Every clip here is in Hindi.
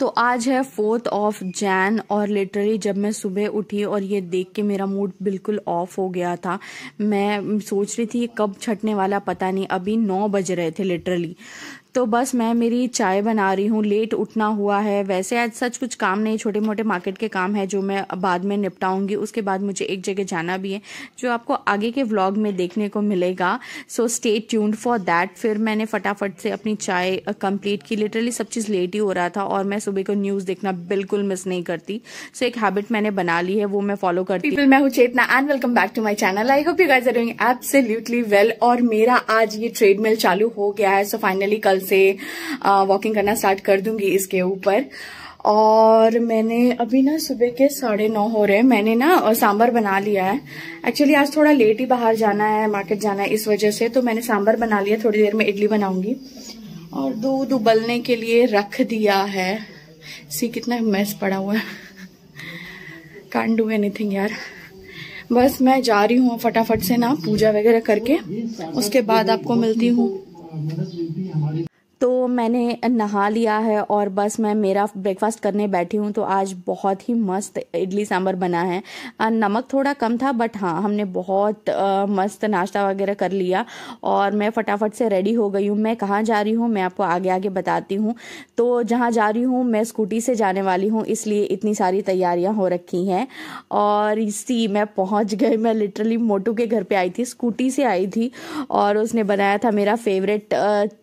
तो आज है फोर्थ ऑफ जैन और लिटरली जब मैं सुबह उठी और ये देख के मेरा मूड बिल्कुल ऑफ हो गया था मैं सोच रही थी कब छटने वाला पता नहीं अभी नौ बज रहे थे लिटरली तो बस मैं मेरी चाय बना रही हूँ लेट उठना हुआ है वैसे आज सच कुछ काम नहीं छोटे मोटे मार्केट के काम है जो मैं बाद में निपटाऊंगी उसके बाद मुझे एक जगह जाना भी है जो आपको आगे के व्लॉग में देखने को मिलेगा so stay tuned for that फिर मैंने फटाफट से अपनी चाय कंप्लीट की लिटरली सब चीज़ लेट ही हो रहा था और मैं सुबह को न्यूज़ देखना बिल्कुल मिस नहीं करती सो so, एक हैबिट मैंने बना ली है वो मैं फॉलो करती हूँ मैं हूँ Chetna and welcome back to my channel I hope you guys are doing absolutely well और मेरा आज ये ट्रेडमिल चालू हो गया है सो फाइनली कल कल से वॉकिंग करना स्टार्ट कर दूंगी इसके ऊपर और मैंने अभी ना सुबह के साढ़े नौ हो रहे हैं मैंने ना सांभर बना लिया है एक्चुअली आज थोड़ा लेट ही बाहर जाना है मार्केट जाना है इस वजह से तो मैंने सांभर बना लिया थोड़ी देर में इडली बनाऊंगी और दूध उबलने के लिए रख दिया है सी कितना मैस पड़ा हुआ है कान डू एनीथिंग यार बस मैं जा रही हूँ फटाफट से ना पूजा वगैरह करके उसके बाद आपको मिलती हूँ मैंने नहा लिया है और बस मैं मेरा ब्रेकफास्ट करने बैठी हूँ तो आज बहुत ही मस्त इडली सांभर बना है नमक थोड़ा कम था बट हाँ हमने बहुत मस्त नाश्ता वगैरह कर लिया और मैं फटाफट से रेडी हो गई हूँ मैं कहाँ जा रही हूँ मैं आपको आगे आगे बताती हूँ तो जहाँ जा रही हूँ मैं स्कूटी से जाने वाली हूँ इसलिए इतनी सारी तैयारियाँ हो रखी हैं और इसी मैं पहुँच गई मैं लिटरली मोटू के घर पर आई थी स्कूटी से आई थी और उसने बनाया था मेरा फेवरेट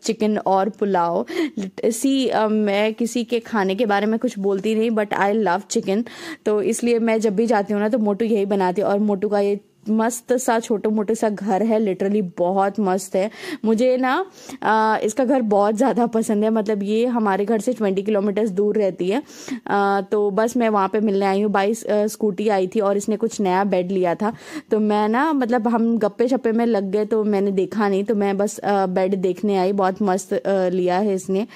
चिकन और पुलाव खाओ सी मैं किसी के खाने के बारे में कुछ बोलती नहीं बट आई लव चिकन तो इसलिए मैं जब भी जाती हूँ ना तो मोटू यही बनाती हूँ और मोटू का ये मस्त सा छोटे मोटे सा घर है लिटरली बहुत मस्त है मुझे ना आ, इसका घर बहुत ज़्यादा पसंद है मतलब ये हमारे घर से ट्वेंटी किलोमीटर्स दूर रहती है आ, तो बस मैं वहाँ पे मिलने आई हूँ बाईस स्कूटी आई थी और इसने कुछ नया बेड लिया था तो मैं ना मतलब हम गप्पे छप्पे में लग गए तो मैंने देखा नहीं तो मैं बस बेड देखने आई बहुत मस्त आ, लिया है इसने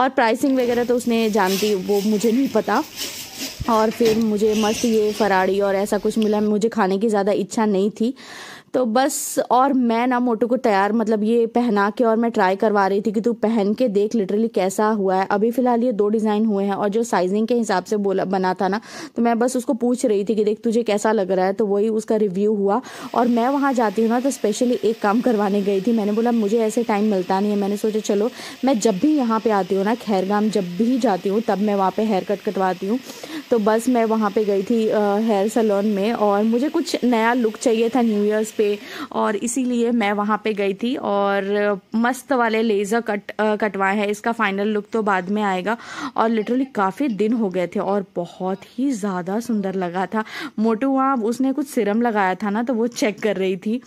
और प्राइसिंग वगैरह तो उसने जानती वो मुझे नहीं पता और फिर मुझे मस्त ये फराड़ी और ऐसा कुछ मिला मुझे खाने की ज़्यादा इच्छा नहीं थी तो बस और मैं ना मोटू को तैयार मतलब ये पहना के और मैं ट्राई करवा रही थी कि तू पहन के देख लिटरली कैसा हुआ है अभी फ़िलहाल ये दो डिज़ाइन हुए हैं और जो साइजिंग के हिसाब से बोला बना था ना तो मैं बस उसको पूछ रही थी कि देख तुझे कैसा लग रहा है तो वही उसका रिव्यू हुआ और मैं वहाँ जाती हूँ ना तो स्पेशली एक काम करवाने गई थी मैंने बोला मुझे ऐसे टाइम मिलता नहीं है मैंने सोचा चलो मैं जब भी यहाँ पर आती हूँ ना खैरगाम जब भी जाती हूँ तब मैं वहाँ पर हेयर कट कटवाती हूँ तो बस मैं वहाँ पे गई थी हेयर सलोन में और मुझे कुछ नया लुक चाहिए था न्यू ईयर्स पे और इसीलिए मैं वहाँ पे गई थी और मस्त वाले लेज़र कट कटवाए हैं इसका फाइनल लुक तो बाद में आएगा और लिटरली काफ़ी दिन हो गए थे और बहुत ही ज़्यादा सुंदर लगा था मोटू वहाँ उसने कुछ सिरम लगाया था ना तो वो चेक कर रही थी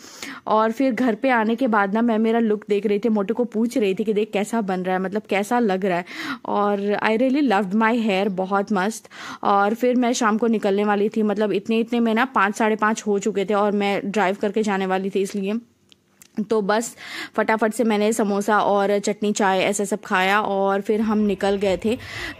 और फिर घर पर आने के बाद ना मैं मेरा लुक देख रही थी मोटू को पूछ रही थी कि देख कैसा बन रहा है मतलब कैसा लग रहा है और I really loved my hair बहुत मस्त और और फिर मैं शाम को निकलने वाली थी मतलब इतने इतने में ना पाँच साढ़े पाँच हो चुके थे और मैं ड्राइव करके जाने वाली थी इसलिए तो बस फटाफट से मैंने समोसा और चटनी चाय ऐसा सब खाया और फिर हम निकल गए थे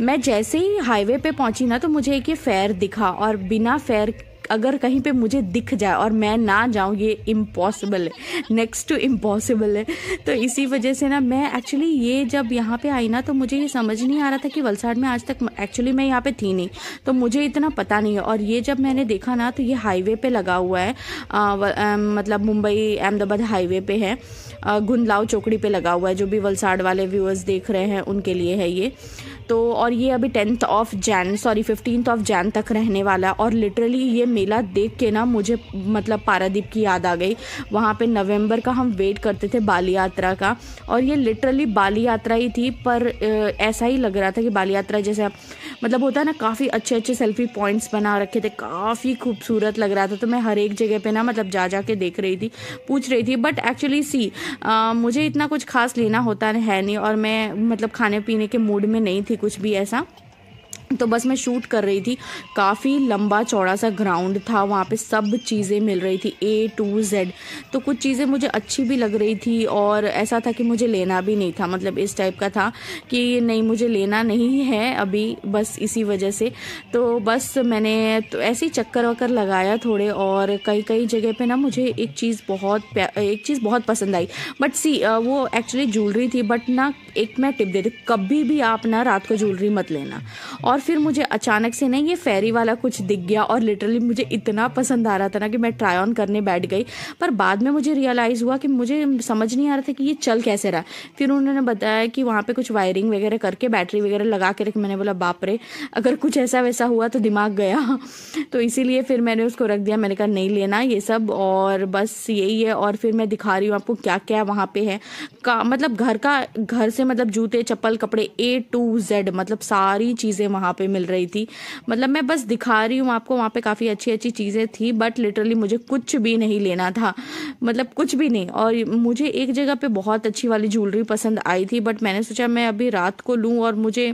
मैं जैसे ही हाईवे पे पहुंची ना तो मुझे एक ये फेयर दिखा और बिना फेयर अगर कहीं पे मुझे दिख जाए और मैं ना जाऊँ ये इम्पॉसिबल है नेक्स्ट टू इम्पॉसिबल है तो इसी वजह से ना मैं एक्चुअली ये जब यहाँ पे आई ना तो मुझे ये समझ नहीं आ रहा था कि वलसाड में आज तक एक्चुअली मैं यहाँ पे थी नहीं तो मुझे इतना पता नहीं है और ये जब मैंने देखा ना तो ये हाईवे पे लगा हुआ है आ, व, आ, मतलब मुंबई अहमदाबाद हाईवे पे है गुंदलाव चौकड़ी पे लगा हुआ है जो भी वलसाड वाले व्यूअर्स देख रहे हैं उनके लिए है ये तो और ये अभी tenth of Jan sorry fifteenth of Jan तक रहने वाला और लिटरली ये मेला देख के ना मुझे मतलब पारादीप की याद आ गई वहाँ पे नवंबर का हम वेट करते थे बाली यात्रा का और ये लिटरली बाली यात्रा ही थी पर ऐसा ही लग रहा था कि बाली यात्रा जैसे मतलब होता है ना काफ़ी अच्छे अच्छे सेल्फी पॉइंट्स बना रखे थे काफ़ी खूबसूरत लग रहा था तो मैं हर एक जगह पे ना मतलब जा जा के देख रही थी पूछ रही थी बट एक्चुअली सी मुझे इतना कुछ खास लेना होता है नहीं और मैं मतलब खाने पीने के मूड में नहीं थी कुछ भी ऐसा तो बस मैं शूट कर रही थी काफ़ी लंबा चौड़ा सा ग्राउंड था वहाँ पे सब चीज़ें मिल रही थी ए टू जेड तो कुछ चीज़ें मुझे अच्छी भी लग रही थी और ऐसा था कि मुझे लेना भी नहीं था मतलब इस टाइप का था कि नहीं मुझे लेना नहीं है अभी बस इसी वजह से तो बस मैंने तो ऐसे ही चक्कर वक्कर लगाया थोड़े और कई कई जगह पर ना मुझे एक चीज़ बहुत एक चीज़ बहुत पसंद आई बट सी वो एक्चुअली ज्वेलरी थी बट ना एक मैं टिप देती कभी भी आप ना रात को ज्वेलरी मत लेना और फिर मुझे अचानक से ना ये फेरी वाला कुछ दिख गया और लिटरली मुझे इतना पसंद आ रहा था ना कि मैं ट्राई ऑन करने बैठ गई पर बाद में मुझे रियलाइज़ हुआ कि मुझे समझ नहीं आ रहा था कि ये चल कैसे रहा फिर उन्होंने बताया कि वहाँ पर कुछ वायरिंग वगैरह करके बैटरी वगैरह लगा के रख मैंने बोला बाप रे अगर कुछ ऐसा वैसा हुआ तो दिमाग गया तो इसीलिए फिर मैंने उसको रख दिया मैंने कहा नहीं लेना ये सब और बस यही है और फिर मैं दिखा रही हूँ आपको क्या क्या वहाँ पे है का मतलब घर का घर से मतलब जूते चप्पल कपड़े ए टू जेड मतलब सारी चीज़ें वहाँ वहाँ पे मिल रही थी मतलब मैं बस दिखा रही हूँ आपको वहाँ पे काफ़ी अच्छी अच्छी चीज़ें थी बट लिटरली मुझे कुछ भी नहीं लेना था मतलब कुछ भी नहीं और मुझे एक जगह पे बहुत अच्छी वाली ज्वेलरी पसंद आई थी बट मैंने सोचा मैं अभी रात को लूँ और मुझे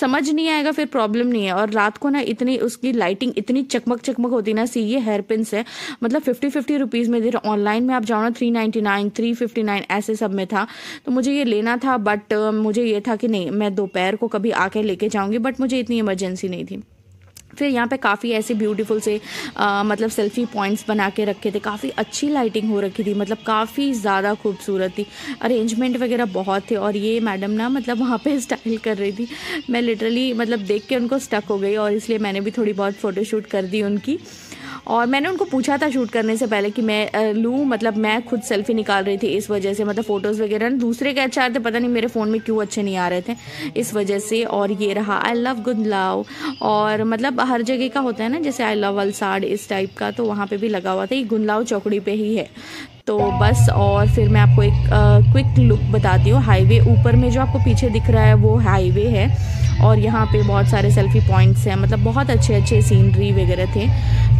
समझ नहीं आएगा फिर प्रॉब्लम नहीं है और रात को ना इतनी उसकी लाइटिंग इतनी चकमक चकमक होती ना सी ये हेयर पिन्स है मतलब फिफ्टी फिफ्टी रुपीज़ में ऑनलाइन में आप जाओ ना three ninety nine three fifty nine ऐसे सब में था तो मुझे ये लेना था बट मुझे ये था कि नहीं मैं दोपहर को कभी आके लेके जाऊंगी बट मुझे इतनी इमरजेंसी नहीं थी फिर यहाँ पे काफ़ी ऐसे ब्यूटीफुल से आ, मतलब सेल्फी पॉइंट्स बना के रखे थे काफ़ी अच्छी लाइटिंग हो रखी थी मतलब काफ़ी ज़्यादा खूबसूरत थी अरेंजमेंट वगैरह बहुत थे और ये मैडम ना मतलब वहाँ पे स्टाइल कर रही थी मैं लिटरली मतलब देख के उनको स्टक हो गई और इसलिए मैंने भी थोड़ी बहुत फ़ोटोशूट कर दी उनकी और मैंने उनको पूछा था शूट करने से पहले कि मैं लूँ मतलब मैं खुद सेल्फी निकाल रही थी इस वजह से मतलब फ़ोटोज़ वगैरह दूसरे के अच्छे आ रहे थे पता नहीं मेरे फ़ोन में क्यों अच्छे नहीं आ रहे थे इस वजह से और ये रहा आई लव गुड लव और मतलब हर जगह का होता है ना जैसे आई लव अलसाड इस टाइप का तो वहाँ पर भी लगा हुआ था ये गुंदलाव चौकड़ी पर ही है तो बस और फिर मैं आपको एक आ, क्विक लुक बताती हूँ हाईवे ऊपर में जो आपको पीछे दिख रहा है वो हाईवे है और यहाँ पे बहुत सारे सेल्फी पॉइंट्स हैं मतलब बहुत अच्छे अच्छे सीनरी वगैरह थे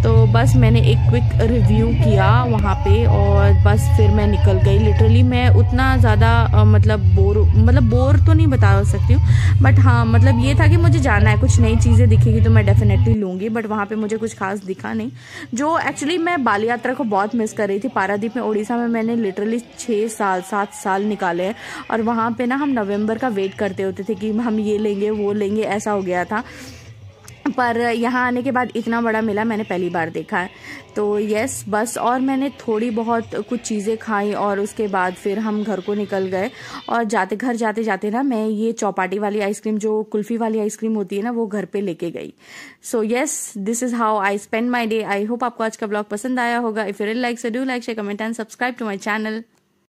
तो बस मैंने एक क्विक रिव्यू किया वहाँ पे और बस फिर मैं निकल गई लिटरली मैं उतना ज़्यादा मतलब बोर मतलब बोर तो नहीं बता सकती हूँ बट हाँ मतलब ये था कि मुझे जाना है कुछ नई चीज़ें दिखेगी तो मैं डेफिनेटली लूँगी बट वहाँ पर मुझे कुछ खास दिखा नहीं जो एक्चुअली मैं बाली यात्रा को बहुत मिस कर रही थी पारादीप में उड़ीसा में मैंने लिटरली छः साल सात साल निकाले हैं और वहाँ पे ना हम नवंबर का वेट करते होते थे कि हम ये लेंगे वो लेंगे ऐसा हो गया था पर यहाँ आने के बाद इतना बड़ा मेला मैंने पहली बार देखा है तो यस बस और मैंने थोड़ी बहुत कुछ चीज़ें खाई और उसके बाद फिर हम घर को निकल गए और जाते घर जाते जाते ना मैं ये चौपाटी वाली आइसक्रीम जो कुल्फ़ी वाली आइसक्रीम होती है ना वो घर पे लेके गई so yes this is how I spend my day I hope आपको आज का ब्लॉग पसंद आया होगा if you like so do like share comment and subscribe to my channel